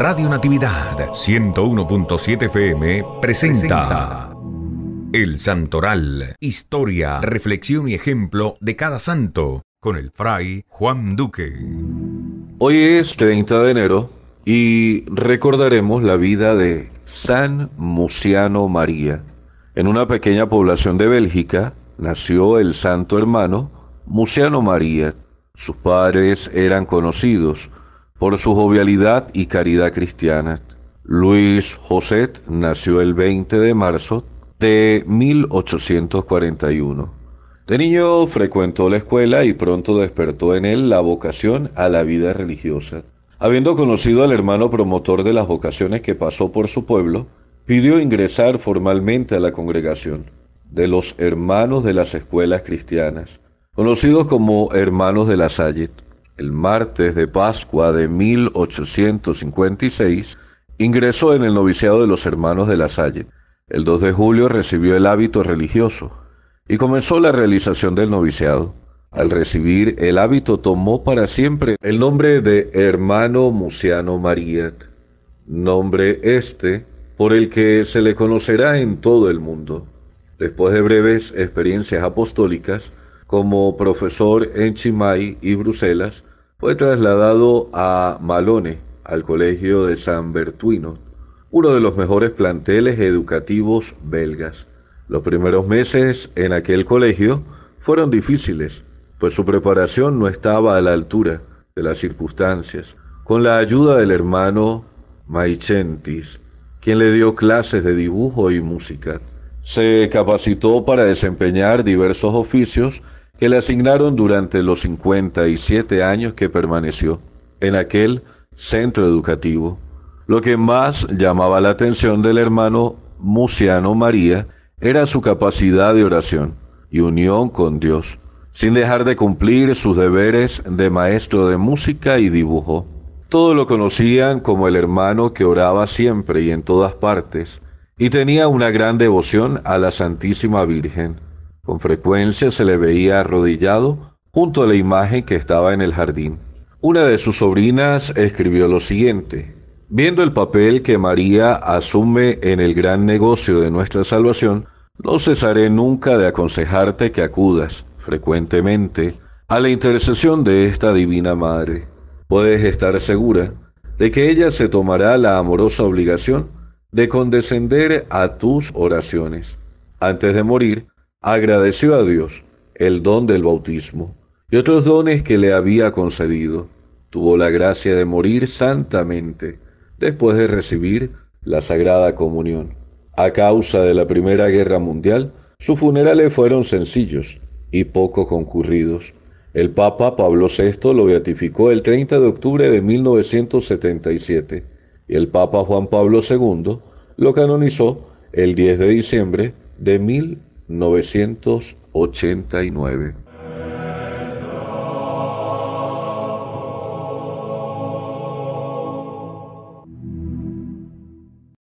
Radio Natividad 101.7 FM presenta El Santoral, historia, reflexión y ejemplo de cada santo, con el fray Juan Duque. Hoy es 30 de enero y recordaremos la vida de San Muciano María. En una pequeña población de Bélgica nació el santo hermano Muciano María. Sus padres eran conocidos por su jovialidad y caridad cristiana. Luis José nació el 20 de marzo de 1841. De niño frecuentó la escuela y pronto despertó en él la vocación a la vida religiosa. Habiendo conocido al hermano promotor de las vocaciones que pasó por su pueblo, pidió ingresar formalmente a la congregación de los hermanos de las escuelas cristianas, conocidos como hermanos de la Salle el martes de Pascua de 1856, ingresó en el noviciado de los hermanos de la Salle. El 2 de julio recibió el hábito religioso y comenzó la realización del noviciado. Al recibir el hábito tomó para siempre el nombre de hermano Muciano María, nombre este por el que se le conocerá en todo el mundo. Después de breves experiencias apostólicas como profesor en Chimay y Bruselas, fue trasladado a Malone, al Colegio de San Bertuino, uno de los mejores planteles educativos belgas. Los primeros meses en aquel colegio fueron difíciles, pues su preparación no estaba a la altura de las circunstancias. Con la ayuda del hermano Maichentis, quien le dio clases de dibujo y música, se capacitó para desempeñar diversos oficios que le asignaron durante los 57 años que permaneció en aquel centro educativo. Lo que más llamaba la atención del hermano Muciano María era su capacidad de oración y unión con Dios, sin dejar de cumplir sus deberes de maestro de música y dibujo. Todos lo conocían como el hermano que oraba siempre y en todas partes, y tenía una gran devoción a la Santísima Virgen. Con frecuencia se le veía arrodillado junto a la imagen que estaba en el jardín. Una de sus sobrinas escribió lo siguiente. Viendo el papel que María asume en el gran negocio de nuestra salvación, no cesaré nunca de aconsejarte que acudas frecuentemente a la intercesión de esta Divina Madre. Puedes estar segura de que ella se tomará la amorosa obligación de condescender a tus oraciones. Antes de morir, agradeció a Dios el don del bautismo y otros dones que le había concedido. Tuvo la gracia de morir santamente después de recibir la Sagrada Comunión. A causa de la Primera Guerra Mundial, sus funerales fueron sencillos y poco concurridos. El Papa Pablo VI lo beatificó el 30 de octubre de 1977 y el Papa Juan Pablo II lo canonizó el 10 de diciembre de 1977. 989.